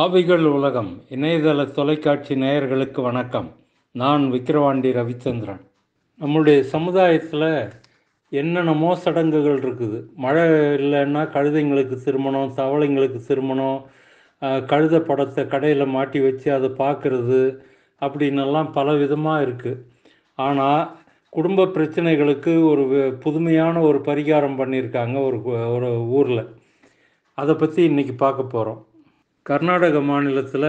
ஆவிகள் உலகம் இணையதள தொலைக்காட்சி நேயர்களுக்கு வணக்கம் நான் விக்கிரவாண்டி ரவிச்சந்திரன் நம்முடைய சமுதாயத்தில் என்னென்னமோ சடங்குகள் இருக்குது மழை இல்லைன்னா கழுதைங்களுக்கு திருமணம் தவளைங்களுக்கு திருமணம் கழுத படத்தை கடையில் மாட்டி வச்சு அதை பார்க்குறது அப்படின்னெல்லாம் பல விதமாக இருக்குது ஆனால் குடும்ப பிரச்சனைகளுக்கு ஒரு புதுமையான ஒரு பரிகாரம் பண்ணியிருக்காங்க ஒரு ஒரு ஊரில் அதை பற்றி இன்றைக்கி பார்க்க போகிறோம் கர்நாடக மாநிலத்தில்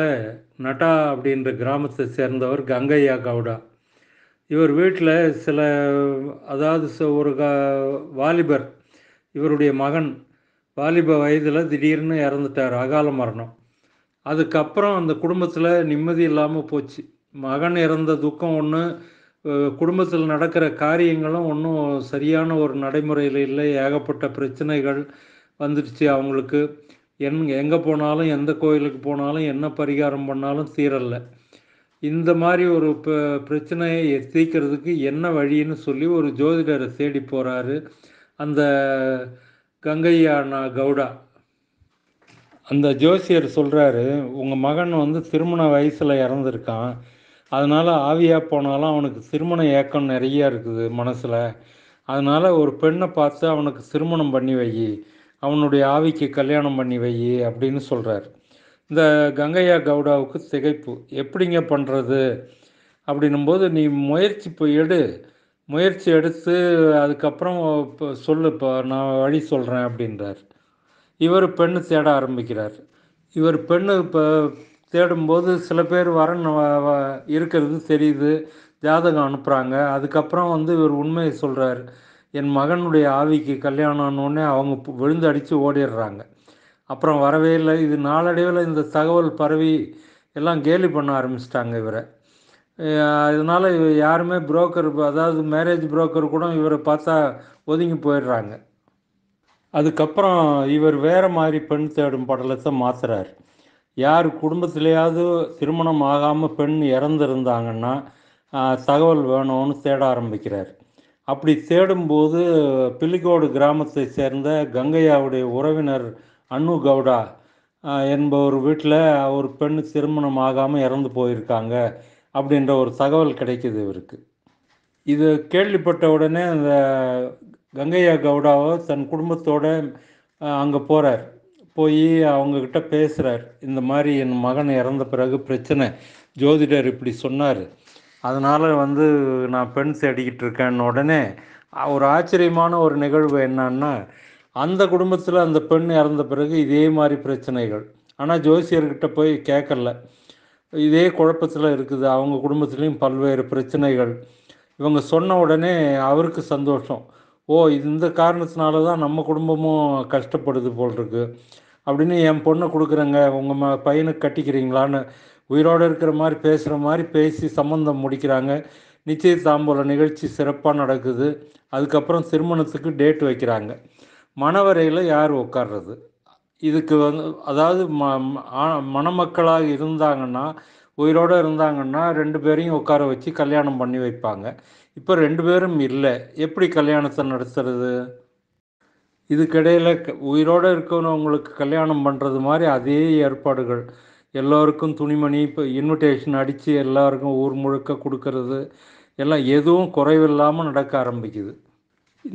நட்டா அப்படின்ற கிராமத்தை சேர்ந்தவர் கங்கையா கவுடா இவர் வீட்டில் சில அதாவது ஒரு க வாலிபர் இவருடைய மகன் வாலிப வயதில் திடீர்னு இறந்துட்டார் அகால மரணம் அதுக்கப்புறம் அந்த குடும்பத்தில் நிம்மதி இல்லாமல் போச்சு மகன் இறந்த துக்கம் ஒன்று குடும்பத்தில் நடக்கிற காரியங்களும் ஒன்றும் சரியான ஒரு நடைமுறையில் இல்லை ஏகப்பட்ட பிரச்சனைகள் வந்துடுச்சு அவங்களுக்கு என் எங்கே போனாலும் எந்த கோயிலுக்கு போனாலும் என்ன பரிகாரம் பண்ணாலும் தீரல இந்த மாதிரி ஒரு பிரச்சனையை தீர்க்கிறதுக்கு என்ன வழின்னு சொல்லி ஒரு ஜோதிடரை தேடி போகிறாரு அந்த கங்கையா கவுடா அந்த ஜோசியர் சொல்கிறாரு உங்கள் மகன் வந்து திருமண வயசில் இறந்துருக்கான் அதனால் ஆவியாக போனாலும் அவனுக்கு திருமண ஏக்கம் நிறையா இருக்குது மனசில் அதனால் ஒரு பெண்ணை பார்த்து அவனுக்கு திருமணம் பண்ணி வை அவனுடைய ஆவிக்கு கல்யாணம் பண்ணி வை அப்படின்னு சொல்கிறார் இந்த கங்கையா கவுடாவுக்கு திகைப்பு எப்படிங்க பண்ணுறது அப்படின்னும்போது நீ முயற்சி போய் எடு முயற்சி எடுத்து அதுக்கப்புறம் இப்போ சொல்லு இப்போ நான் வழி சொல்கிறேன் அப்படின்றார் இவர் பெண்ணு தேட ஆரம்பிக்கிறார் இவர் பெண்ணு இப்போ தேடும்போது சில பேர் வரன் இருக்கிறது தெரியுது ஜாதகம் அனுப்புகிறாங்க அதுக்கப்புறம் வந்து இவர் உண்மையை சொல்கிறார் என் மகனுடைய ஆவிக்கு கல்யாணம் ஆனோடனே அவங்க விழுந்து அடித்து ஓடிடுறாங்க அப்புறம் வரவே இல்லை இது நாளடைவில் இந்த தகவல் பரவி எல்லாம் கேலி பண்ண ஆரம்பிச்சிட்டாங்க இவரை அதனால் இவர் யாருமே புரோக்கர் அதாவது மேரேஜ் புரோக்கர் கூட இவரை பார்த்தா ஒதுங்கி போயிடுறாங்க அதுக்கப்புறம் இவர் வேறு மாதிரி பெண் தேடும் படலத்தை மாத்துறார் யார் குடும்பத்திலேயாவது திருமணம் ஆகாமல் பெண் இறந்துருந்தாங்கன்னா தகவல் வேணும்னு தேட ஆரம்பிக்கிறார் அப்படி தேடும்போது பில்லிகோடு கிராமத்தை சேர்ந்த கங்கையாவுடைய உறவினர் அன்னு கவுடா என்பவர் வீட்டில் ஒரு பெண் திருமணம் ஆகாமல் இறந்து போயிருக்காங்க அப்படின்ற ஒரு தகவல் கிடைக்கிது இவருக்கு இது கேள்விப்பட்ட உடனே அந்த கங்கையா கவுடாவோ தன் குடும்பத்தோடு அங்கே போகிறார் போய் அவங்கக்கிட்ட பேசுகிறார் இந்த மாதிரி என் மகன் இறந்த பிறகு பிரச்சனை ஜோதிடர் இப்படி சொன்னார் அதனால் வந்து நான் பென்ஸ் அடிக்கிட்டு இருக்கேன் உடனே ஒரு ஆச்சரியமான ஒரு நிகழ்வு என்னன்னா அந்த குடும்பத்தில் அந்த பெண் இறந்த பிறகு இதே மாதிரி பிரச்சனைகள் ஆனால் ஜோசியர்கிட்ட போய் கேட்கல இதே குழப்பத்தில் இருக்குது அவங்க குடும்பத்துலேயும் பல்வேறு பிரச்சனைகள் இவங்க சொன்ன உடனே அவருக்கு சந்தோஷம் ஓ இது இந்த காரணத்தினால தான் நம்ம குடும்பமும் கஷ்டப்படுது போல் இருக்கு அப்படின்னு என் பொண்ணை கொடுக்குறேங்க உங்கள் ம பையனுக்கு கட்டிக்கிறீங்களான்னு உயிரோடு இருக்கிற மாதிரி பேசுகிற மாதிரி பேசி சம்மந்தம் முடிக்கிறாங்க நிச்சய தாம்பூல நிகழ்ச்சி சிறப்பாக நடக்குது அதுக்கப்புறம் திருமணத்துக்கு டேட் வைக்கிறாங்க மணவரையில் யார் உட்கார்றது இதுக்கு வந்து அதாவது ம மணமக்களாக இருந்தாங்கன்னா உயிரோடு இருந்தாங்கன்னா ரெண்டு பேரையும் உட்கார வச்சு கல்யாணம் பண்ணி வைப்பாங்க இப்போ ரெண்டு பேரும் இல்லை எப்படி கல்யாணத்தை நடத்துறது இதுக்கிடையில் உயிரோடு இருக்கிறவங்களுக்கு கல்யாணம் பண்ணுறது மாதிரி அதே ஏற்பாடுகள் எல்லோருக்கும் துணிமணி இப்போ இன்விடேஷன் அடித்து எல்லாருக்கும் ஊர் முழுக்க கொடுக்கறது எல்லாம் எதுவும் குறைவில்லாமல் நடக்க ஆரம்பிக்குது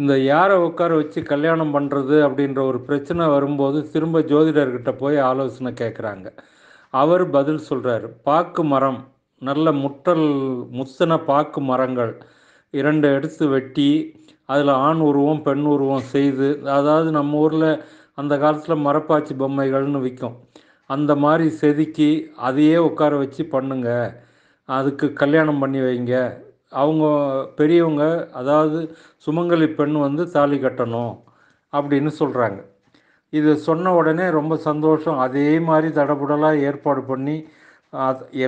இந்த யாரை உட்கார வச்சு கல்யாணம் பண்ணுறது அப்படின்ற ஒரு பிரச்சனை வரும்போது திரும்ப ஜோதிடர்கிட்ட போய் ஆலோசனை கேட்குறாங்க அவர் பதில் சொல்கிறார் பாக்கு மரம் நல்ல முட்டல் முத்தன பாக்கு மரங்கள் இரண்டு எடுத்து வெட்டி அதில் ஆண் உருவம் பெண் உருவம் செய்து அதாவது நம்ம ஊரில் அந்த காலத்தில் மரப்பாச்சி பொம்மைகள்னு விற்கும் அந்த மாதிரி செதுக்கி அதையே உட்கார வச்சு பண்ணுங்க அதுக்கு கல்யாணம் பண்ணி வைங்க அவங்க பெரியவங்க அதாவது சுமங்கலி பெண் வந்து தாலி கட்டணும் அப்படின்னு சொல்கிறாங்க இது சொன்ன உடனே ரொம்ப சந்தோஷம் அதே மாதிரி தடபுடலாக ஏற்பாடு பண்ணி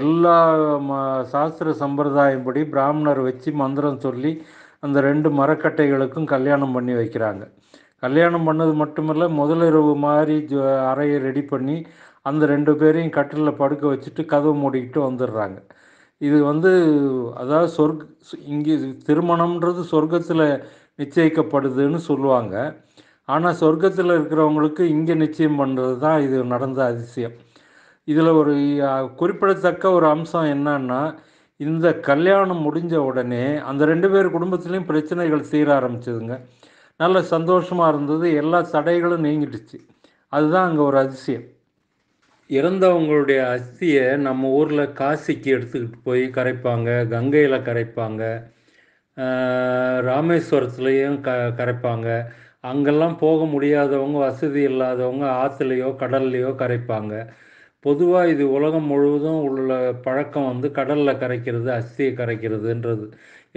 எல்லா ம சாஸ்திர சம்பிரதாயம்படி பிராமணர் வச்சு மந்திரம் சொல்லி அந்த ரெண்டு மரக்கட்டைகளுக்கும் கல்யாணம் பண்ணி வைக்கிறாங்க கல்யாணம் பண்ணது மட்டுமல்ல முதலிரவு மாதிரி அறையை ரெடி பண்ணி அந்த ரெண்டு பேரையும் கட்டிலில் படுக்க வச்சுட்டு கதவு மூடிக்கிட்டு வந்துடுறாங்க இது வந்து அதாவது சொர்க் இங்கே திருமணம்ன்றது சொர்க்கத்தில் நிச்சயிக்கப்படுதுன்னு சொல்லுவாங்க ஆனால் சொர்க்கத்தில் இருக்கிறவங்களுக்கு இங்கே நிச்சயம் பண்ணுறது தான் இது நடந்த அதிசயம் இதில் ஒரு குறிப்பிடத்தக்க ஒரு அம்சம் என்னன்னா இந்த கல்யாணம் முடிஞ்ச உடனே அந்த ரெண்டு பேர் குடும்பத்துலேயும் பிரச்சனைகள் தீர ஆரம்பிச்சதுங்க நல்ல சந்தோஷமாக இருந்தது எல்லா தடைகளும் நீங்கிடுச்சு அதுதான் அங்கே ஒரு அதிசயம் இறந்தவங்களுடைய அஸ்தியை நம்ம ஊரில் காசிக்கு எடுத்துக்கிட்டு போய் கரைப்பாங்க கங்கையில் கரைப்பாங்க ராமேஸ்வரத்துலேயும் க கரைப்பாங்க அங்கெல்லாம் போக முடியாதவங்க வசதி இல்லாதவங்க ஆற்றுலையோ கடல்லையோ கரைப்பாங்க பொதுவாக இது உலகம் முழுவதும் உள்ள பழக்கம் வந்து கடலில் கரைக்கிறது அஸ்தியை கரைக்கிறதுன்றது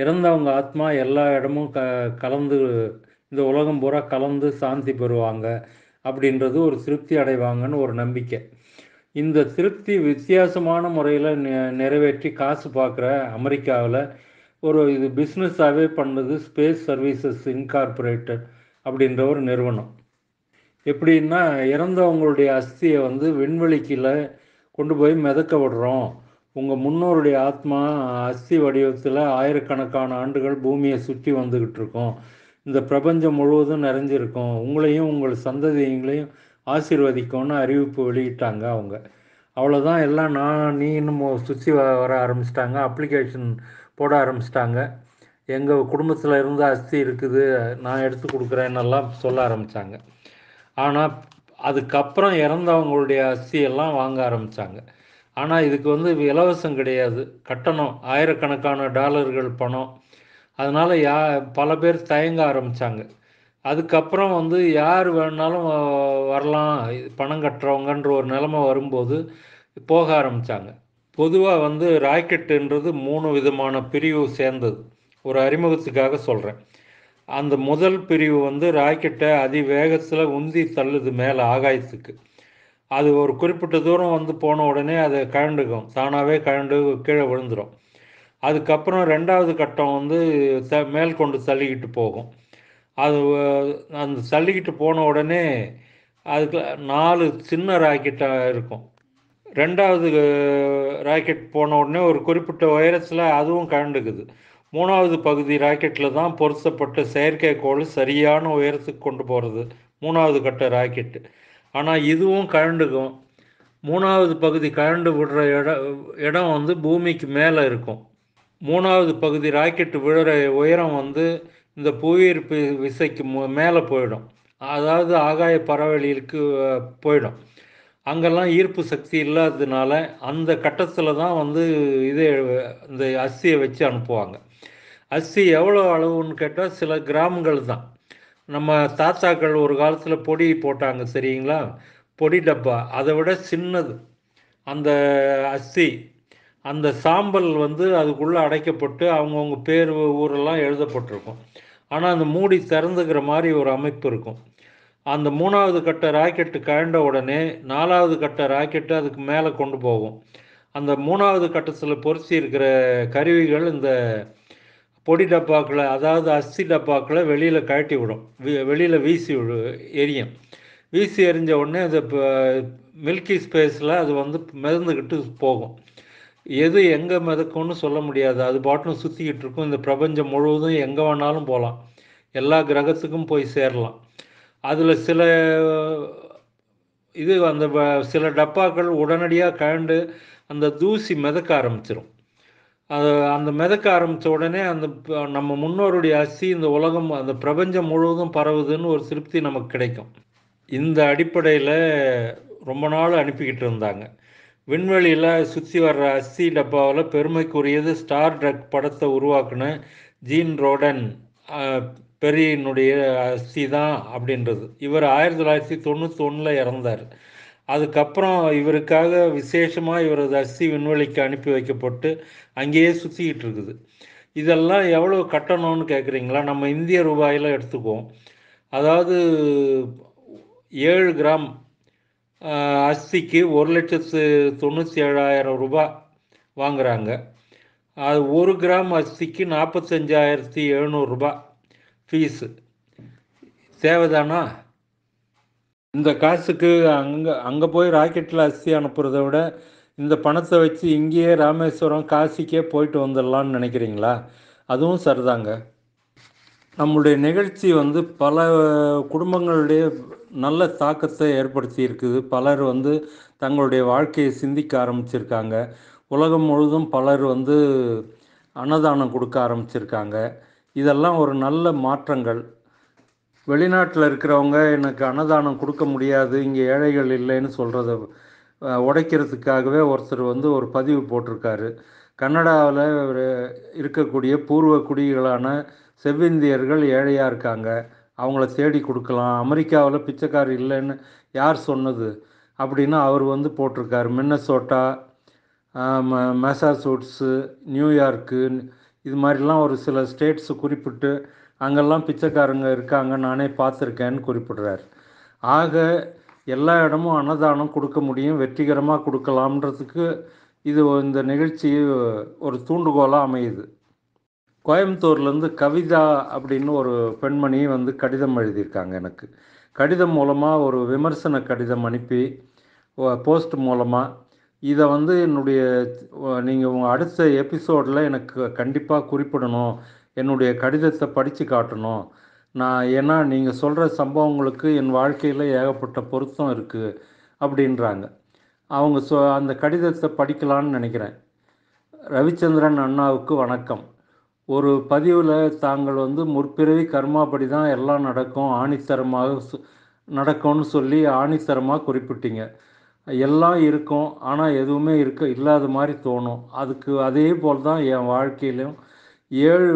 இறந்தவங்க ஆத்மா எல்லா இடமும் க கலந்து இந்த உலகம் பூரா கலந்து சாந்தி பெறுவாங்க அப்படின்றது ஒரு திருப்தி அடைவாங்கன்னு ஒரு நம்பிக்கை இந்த திருப்தி வித்தியாசமான முறையில் நிறைவேற்றி காசு பார்க்குற அமெரிக்காவில் ஒரு இது பிஸ்னஸாகவே பண்ணது ஸ்பேஸ் சர்வீசஸ் இன்கார்பரேட்டட் அப்படின்ற ஒரு நிறுவனம் எப்படின்னா இறந்தவங்களுடைய அஸ்தியை வந்து விண்வெளிக்கில் கொண்டு போய் மிதக்க விடுறோம் உங்கள் முன்னோருடைய ஆத்மா அஸ்தி வடிவத்தில் ஆயிரக்கணக்கான ஆண்டுகள் பூமியை சுற்றி வந்துக்கிட்டு இருக்கோம் இந்த பிரபஞ்சம் முழுவதும் நிறைஞ்சிருக்கும் உங்களையும் உங்கள் சந்ததியங்களையும் ஆசீர்வதிக்கும்னு அறிவிப்பு வெளியிட்டாங்க அவங்க அவ்வளோதான் எல்லாம் நான் நீ இன்னும் சுற்றி வர ஆரம்பிச்சிட்டாங்க அப்ளிகேஷன் போட ஆரம்பிச்சிட்டாங்க எங்கள் குடும்பத்தில் இருந்து அஸ்தி இருக்குது நான் எடுத்து கொடுக்குறேன்னெல்லாம் சொல்ல ஆரம்பித்தாங்க ஆனால் அதுக்கப்புறம் இறந்தவங்களுடைய அஸ்தியெல்லாம் வாங்க ஆரம்பித்தாங்க ஆனால் இதுக்கு வந்து இலவசம் கிடையாது கட்டணம் ஆயிரக்கணக்கான டாலர்கள் பணம் அதனால் யா பல பேர் தயங்க ஆரம்பித்தாங்க அதுக்கப்புறம் வந்து யார் வேணாலும் வரலாம் பணம் கட்டுறவங்கன்ற ஒரு நிலமை வரும்போது போக ஆரம்பித்தாங்க பொதுவாக வந்து ராக்கெட்டுன்றது மூணு விதமான பிரிவு சேர்ந்தது ஒரு அறிமுகத்துக்காக சொல்கிறேன் அந்த முதல் பிரிவு வந்து ராக்கெட்டை அதிவேகத்தில் உந்தி தள்ளுது மேலே ஆகாயத்துக்கு அது ஒரு குறிப்பிட்ட தூரம் வந்து போன உடனே அதை கழண்டுக்கும் தானாகவே கழண்டு கீழே விழுந்துடும் அதுக்கப்புறம் ரெண்டாவது கட்டம் வந்து மேல் கொண்டு தள்ளிக்கிட்டு போகும் அது அந்த தள்ளிக்கிட்டு போன உடனே அதுக்கு நாலு சின்ன ராக்கெட்டாக இருக்கும் ரெண்டாவது ராக்கெட் போன உடனே ஒரு குறிப்பிட்ட வைரஸில் அதுவும் கண்டுக்குது மூணாவது பகுதி ராக்கெட்டில் தான் பொருத்தப்பட்ட செயற்கைக்கோள் சரியான உயரத்துக்கு கொண்டு போகிறது மூணாவது கட்ட ராக்கெட்டு ஆனால் இதுவும் கழண்டுக்கும் மூணாவது பகுதி கழண்டு விடுற இடம் இடம் வந்து பூமிக்கு மேலே இருக்கும் மூணாவது பகுதி ராக்கெட் விழுற உயரம் வந்து இந்த புவியீர்ப்பு விசைக்கு மேலே போயிடும் அதாவது ஆகாய பறவைகளுக்கு போயிடும் அங்கெல்லாம் ஈர்ப்பு சக்தி இல்லாததுனால அந்த கட்டத்தில் தான் வந்து இதை இந்த அஸ்தியை வச்சு அனுப்புவாங்க அஸ்தி எவ்வளோ அளவுன்னு கேட்டால் சில கிராமங்கள் தான் நம்ம தாத்தாக்கள் ஒரு காலத்தில் பொடி போட்டாங்க சரிங்களா பொடி டப்பா அதை விட சின்னது அந்த அஸ்தி அந்த சாம்பல் வந்து அதுக்குள்ளே அடைக்கப்பட்டு அவங்கவுங்க பேர் ஊரெல்லாம் எழுதப்பட்டிருக்கும் ஆனால் அந்த மூடி திறந்துக்கிற மாதிரி ஒரு அமைப்பு இருக்கும் அந்த மூணாவது கட்ட ராக்கெட்டு கழண்ட உடனே நாலாவது கட்ட ராக்கெட்டு அதுக்கு மேலே கொண்டு போகும் அந்த மூணாவது கட்டத்தில் பொறிச்சு இருக்கிற கருவிகள் இந்த பொடி டப்பாக்களை அதாவது அஸ்தி டப்பாக்களை வெளியில் கழட்டி விடும் வெளியில் வீசி விடு எரியும் வீசி எரிஞ்ச உடனே அந்த மில்கி ஸ்பேஸில் அது வந்து மிதந்துக்கிட்டு போகும் எது எங்கே மிதக்கும்னு சொல்ல முடியாது அது பாட்டிலும் சுற்றிக்கிட்டு இருக்கும் இந்த பிரபஞ்சம் முழுவதும் எங்கே வேணாலும் போகலாம் எல்லா கிரகத்துக்கும் போய் சேரலாம் அதில் சில இது அந்த சில டப்பாக்கள் உடனடியாக கழண்டு அந்த தூசி மிதக்க ஆரம்பிச்சிடும் அது அந்த மிதக்க ஆரம்பித்த உடனே அந்த நம்ம முன்னோருடைய அசி இந்த உலகம் அந்த பிரபஞ்சம் முழுவதும் பரவுதுன்னு ஒரு திருப்தி நமக்கு கிடைக்கும் இந்த அடிப்படையில் ரொம்ப நாள் அனுப்பிக்கிட்டு இருந்தாங்க விண்வெளியில் சுற்றி வர்ற அஸ்தி டப்பாவில் பெருமைக்குரியது ஸ்டார் ட்ரக் படத்தை உருவாக்குன ஜீன் ரோடன் பெரியனுடைய அஸ்தி தான் அப்படின்றது இவர் ஆயிரத்தி தொள்ளாயிரத்தி தொண்ணூற்றி ஒன்றில் இறந்தார் அதுக்கப்புறம் இவருக்காக விசேஷமாக இவரது அஸ்தி விண்வெளிக்கு அனுப்பி வைக்கப்பட்டு அங்கேயே சுற்றிக்கிட்டு இருக்குது இதெல்லாம் எவ்வளோ கட்டணம்னு கேட்குறீங்களா நம்ம இந்திய ரூபாயில் எடுத்துக்குவோம் அதாவது ஏழு கிராம் அஸ்திக்கு ஒரு லட்சத்து தொண்ணூற்றி ஏழாயிரம் ரூபாய் வாங்குகிறாங்க அது ஒரு கிராம் அஸ்திக்கு நாற்பத்தஞ்சாயிரத்தி எழுநூறுரூபா ஃபீஸு தேவைதானா இந்த காசுக்கு அங்கே அங்கே போய் ராக்கெட்டில் அஸ்தி அனுப்புறத விட இந்த பணத்தை வச்சு இங்கேயே ராமேஸ்வரம் காசிக்கே போயிட்டு வந்துடலான்னு நினைக்கிறீங்களா அதுவும் சரிதாங்க நம்மளுடைய நிகழ்ச்சி வந்து பல குடும்பங்களுடைய நல்ல தாக்கத்தை ஏற்படுத்தி இருக்குது பலர் வந்து தங்களுடைய வாழ்க்கையை சிந்திக்க ஆரம்பிச்சிருக்காங்க உலகம் முழுதும் பலர் வந்து அன்னதானம் கொடுக்க ஆரம்பிச்சிருக்காங்க இதெல்லாம் ஒரு நல்ல மாற்றங்கள் வெளிநாட்டில் இருக்கிறவங்க எனக்கு அன்னதானம் கொடுக்க முடியாது இங்கே ஏழைகள் இல்லைன்னு சொல்கிறத உடைக்கிறதுக்காகவே ஒருத்தர் வந்து ஒரு பதிவு போட்டிருக்காரு கன்னடாவில் இருக்கக்கூடிய பூர்வ குடிகளான செவ்விந்தியர்கள் ஏழையாக இருக்காங்க அவங்கள தேடி கொடுக்கலாம் அமெரிக்காவில் பிச்சைக்காரர் இல்லைன்னு யார் சொன்னது அப்படின்னு அவர் வந்து போட்டிருக்கார் மின்னசோட்டா மெசாசூட்ஸு நியூயார்க்கு இது மாதிரிலாம் ஒரு சில ஸ்டேட்ஸு குறிப்பிட்டு அங்கெல்லாம் பிச்சைக்காரங்க இருக்காங்க நானே பார்த்துருக்கேன்னு குறிப்பிடுறார் ஆக எல்லா இடமும் அன்னதானம் கொடுக்க முடியும் வெற்றிகரமாக கொடுக்கலாம்ன்றதுக்கு இது இந்த நிகழ்ச்சி ஒரு தூண்டுகோலாக அமையுது கோயம்புத்தூர்லேருந்து கவிதா அப்படின்னு ஒரு பெண்மணி வந்து கடிதம் எழுதியிருக்காங்க எனக்கு கடிதம் மூலமாக ஒரு விமர்சன கடிதம் அனுப்பி போஸ்ட் மூலமாக இதை வந்து என்னுடைய நீங்கள் உங்கள் அடுத்த எபிசோடில் எனக்கு கண்டிப்பாக குறிப்பிடணும் என்னுடைய கடிதத்தை படித்து காட்டணும் நான் ஏன்னா நீங்கள் சொல்கிற சம்பவங்களுக்கு என் வாழ்க்கையில் ஏகப்பட்ட பொருத்தம் இருக்குது அப்படின்றாங்க அவங்க சொ அந்த கடிதத்தை படிக்கலான்னு நினைக்கிறேன் ரவிச்சந்திரன் அண்ணாவுக்கு வணக்கம் ஒரு பதிவில் தாங்கள் வந்து முற்பிறவி கர்மாபடி தான் எல்லாம் நடக்கும் ஆணித்தரமாக நடக்கும்னு சொல்லி ஆணித்தரமாக குறிப்பிட்டீங்க எல்லாம் இருக்கும் ஆனால் எதுவுமே இருக்க இல்லாத மாதிரி தோணும் அதுக்கு அதே போல் தான் என் வாழ்க்கையிலும் ஏழு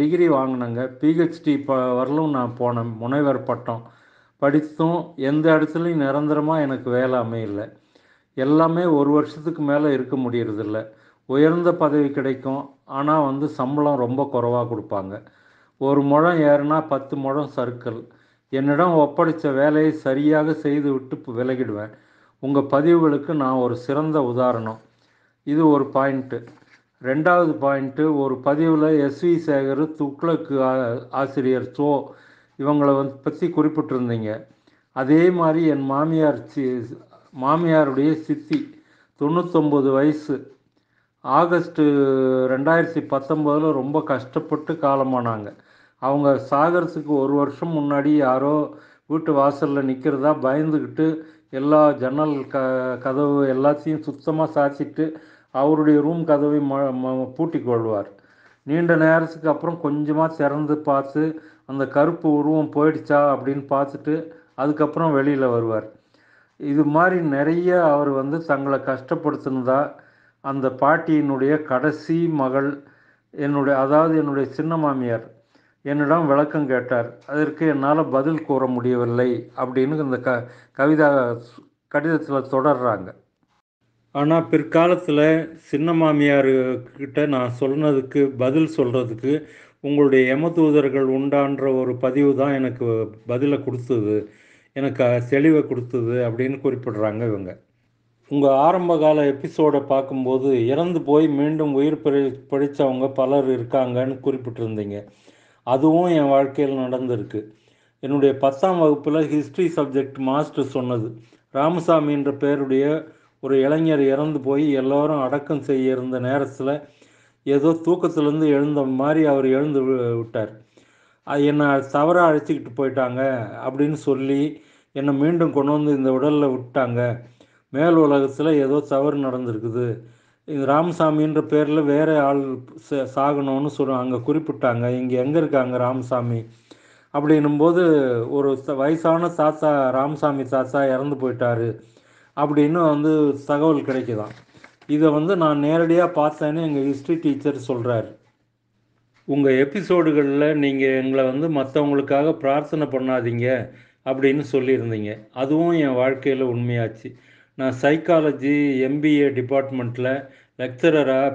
டிகிரி வாங்கினேங்க பிஹெச்டி ப வரலும் நான் போனேன் முனைவர் பட்டம் படித்தும் எந்த இடத்துலையும் நிரந்தரமாக எனக்கு வேலை அமையலை எல்லாமே ஒரு வருஷத்துக்கு மேலே இருக்க முடியறதில்லை உயர்ந்த பதவி கிடைக்கும் ஆனால் வந்து சம்பளம் ரொம்ப குறைவாக கொடுப்பாங்க ஒரு முழம் ஏறுனா பத்து முழம் சர்க்கிள் என்னிடம் ஒப்படைத்த வேலையை சரியாக செய்து விட்டு விலகிடுவேன் உங்கள் பதிவுகளுக்கு நான் ஒரு சிறந்த உதாரணம் இது ஒரு பாயிண்ட்டு ரெண்டாவது பாயிண்ட்டு ஒரு பதிவில் எஸ்வி சேகர் துக்ளக்கு ஆசிரியர் சோ இவங்களை வந்து பற்றி குறிப்பிட்டிருந்தீங்க அதே மாதிரி என் மாமியார் சி மாமியாருடைய சித்தி தொண்ணூத்தொம்பது வயசு ஆகஸ்ட்டு ரெண்டாயிரத்தி பத்தொம்போதில் ரொம்ப கஷ்டப்பட்டு காலமானாங்க அவங்க சாகரத்துக்கு ஒரு வருஷம் முன்னாடி யாரோ வீட்டு வாசலில் நிற்கிறதா பயந்துக்கிட்டு எல்லா ஜன்னல் க கதவு எல்லாத்தையும் சுத்தமாக சாச்சிட்டு அவருடைய ரூம் கதவை ம பூட்டி கொள்வார் நீண்ட நேரத்துக்கு அப்புறம் கொஞ்சமாக திறந்து பார்த்து அந்த கருப்பு உருவம் போயிடுச்சா அப்படின்னு பார்த்துட்டு அதுக்கப்புறம் வெளியில் வருவார் இது மாதிரி நிறைய அவர் வந்து தங்களை கஷ்டப்படுத்தினதா அந்த பாட்டியினுடைய கடைசி மகள் என்னுடைய அதாவது என்னுடைய சின்ன மாமியார் என்னிடம் விளக்கம் கேட்டார் அதற்கு என்னால் பதில் கூற முடியவில்லை அப்படின்னு இந்த க கவிதா கடிதத்தில் தொடர்றாங்க ஆனால் பிற்காலத்தில் சின்ன மாமியார்கிட்ட நான் சொன்னதுக்கு பதில் சொல்கிறதுக்கு உங்களுடைய எமதூதர்கள் உண்டான்ற ஒரு பதிவு தான் எனக்கு பதிலை கொடுத்தது எனக்கு தெளிவை கொடுத்தது அப்படின்னு குறிப்பிடுறாங்க இவங்க உங்கள் ஆரம்ப கால எபிசோடை பார்க்கும்போது இறந்து போய் மீண்டும் உயிர் பிழை பிழைச்சவங்க பலர் இருக்காங்கன்னு குறிப்பிட்டிருந்தீங்க அதுவும் என் வாழ்க்கையில் நடந்திருக்கு என்னுடைய பத்தாம் வகுப்பில் ஹிஸ்ட்ரி சப்ஜெக்ட் மாஸ்டர் சொன்னது ராமசாமி என்ற பேருடைய ஒரு இளைஞர் இறந்து போய் எல்லோரும் அடக்கம் செய்ய இருந்த நேரத்தில் ஏதோ தூக்கத்திலேருந்து எழுந்த மாதிரி அவர் எழுந்து விட்டார் என்னை தவறாக அழைச்சிக்கிட்டு போயிட்டாங்க அப்படின்னு சொல்லி என்னை மீண்டும் கொண்டு வந்து இந்த உடலில் விட்டாங்க மேல் உலகத்தில் ஏதோ தவறு நடந்திருக்குது ராமசாமின்ற பேரில் வேற ஆள் சாகணும்னு சொல்ல அங்கே குறிப்பிட்டாங்க இங்கே எங்கே இருக்காங்க ராமசாமி அப்படின்னும்போது ஒரு வயசான தாத்தா ராமசாமி தாத்தா இறந்து போயிட்டாரு அப்படின்னு வந்து தகவல் கிடைக்குதான் இதை வந்து நான் நேரடியாக பார்த்தேன்னு எங்கள் ஹிஸ்ட்ரி டீச்சர் சொல்கிறாரு உங்கள் எபிசோடுகளில் நீங்கள் எங்களை வந்து மற்றவங்களுக்காக பிரார்த்தனை பண்ணாதீங்க அப்படின்னு சொல்லியிருந்தீங்க அதுவும் என் வாழ்க்கையில் உண்மையாச்சு நான் சைக்காலஜி எம்பிஏ டிபார்ட்மெண்ட்டில் லெக்சரராக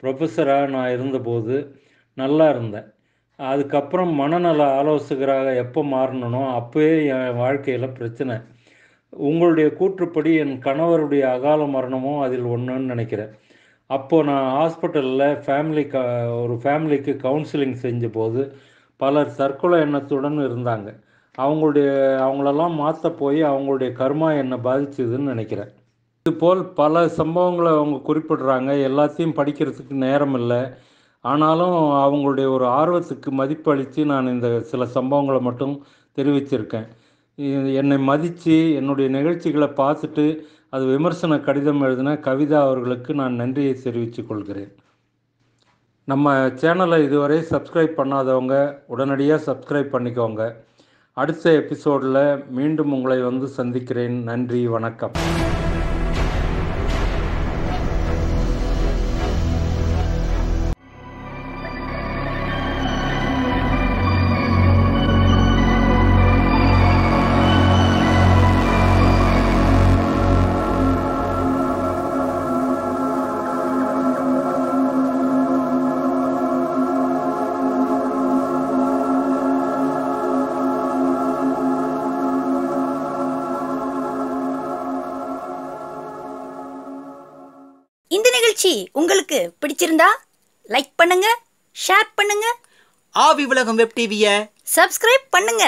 ப்ரொஃபஸராக நான் இருந்தபோது நல்லா இருந்தேன் அதுக்கப்புறம் மனநல ஆலோசகராக எப்போ மாறணும் அப்போயே என் வாழ்க்கையில் பிரச்சனை உங்களுடைய கூற்றுப்படி என் கணவருடைய அகால மரணமும் அதில் ஒன்றுன்னு நினைக்கிறேன் அப்போது நான் ஹாஸ்பிட்டலில் ஃபேமிலி க ஒரு ஃபேமிலிக்கு கவுன்சிலிங் செஞ்சபோது பலர் தற்கொலை எண்ணத்துடன் இருந்தாங்க அவங்களுடைய அவங்களெல்லாம் மாற்ற போய் அவங்களுடைய கர்மா என்னை பாதிச்சதுன்னு நினைக்கிறேன் இதுபோல் பல சம்பவங்களை அவங்க குறிப்பிடுறாங்க எல்லாத்தையும் படிக்கிறதுக்கு நேரம் இல்லை ஆனாலும் அவங்களுடைய ஒரு ஆர்வத்துக்கு மதிப்பளித்து நான் இந்த சில சம்பவங்களை மட்டும் தெரிவிச்சிருக்கேன் என்னை மதித்து என்னுடைய நிகழ்ச்சிகளை பார்த்துட்டு அது விமர்சன கடிதம் எழுதின கவிதா அவர்களுக்கு நான் நன்றியை தெரிவித்து கொள்கிறேன் நம்ம சேனலை இதுவரை சப்ஸ்கிரைப் பண்ணாதவங்க உடனடியாக சப்ஸ்கிரைப் பண்ணிக்கோங்க அடுத்த எபிசோடில் மீண்டும் உங்களை வந்து சந்திக்கிறேன் நன்றி வணக்கம் பண்ணுங்க ஷேர் பண்ணுங்க ஆவி உலகம் வெப் டிவியை சப்ஸ்கிரைப் பண்ணுங்க